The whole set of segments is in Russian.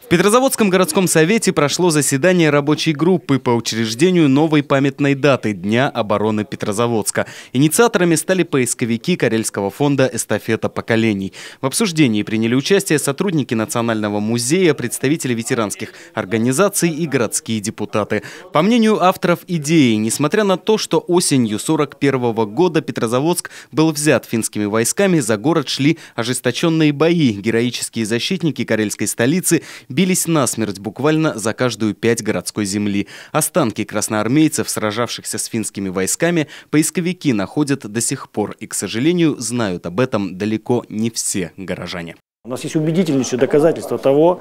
В Петрозаводском городском совете прошло заседание рабочей группы по учреждению новой памятной даты Дня обороны Петрозаводска. Инициаторами стали поисковики Карельского фонда «Эстафета поколений». В обсуждении приняли участие сотрудники Национального музея, представители ветеранских организаций и городские депутаты. По мнению авторов идеи, несмотря на то, что осенью 41 года Петрозаводск был взят финскими войсками, за город шли ожесточенные бои. Героические защитники карельской столицы – бились насмерть буквально за каждую пять городской земли. Останки красноармейцев, сражавшихся с финскими войсками, поисковики находят до сих пор и, к сожалению, знают об этом далеко не все горожане. У нас есть убедительнейшее доказательство того,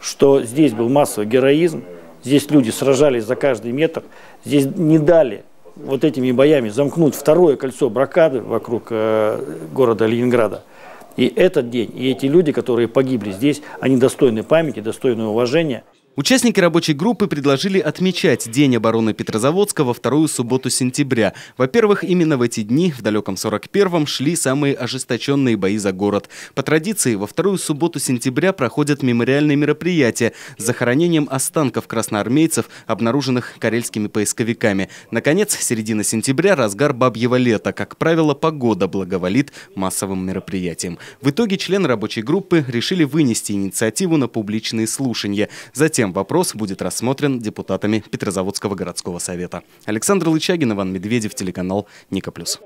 что здесь был массовый героизм, здесь люди сражались за каждый метр, здесь не дали вот этими боями замкнуть второе кольцо бракады вокруг э, города Ленинграда. И этот день, и эти люди, которые погибли здесь, они достойны памяти, достойны уважения. Участники рабочей группы предложили отмечать День обороны Петрозаводска во вторую субботу сентября. Во-первых, именно в эти дни, в далеком 41-м, шли самые ожесточенные бои за город. По традиции, во вторую субботу сентября проходят мемориальные мероприятия с захоронением останков красноармейцев, обнаруженных карельскими поисковиками. Наконец, середина сентября – разгар бабьего лета. Как правило, погода благоволит массовым мероприятиям. В итоге члены рабочей группы решили вынести инициативу на публичные слушания. Затем Затем вопрос будет рассмотрен депутатами Петрозаводского городского совета. Александр Лычагин, Иван Медведев, телеканал «Ника Плюс».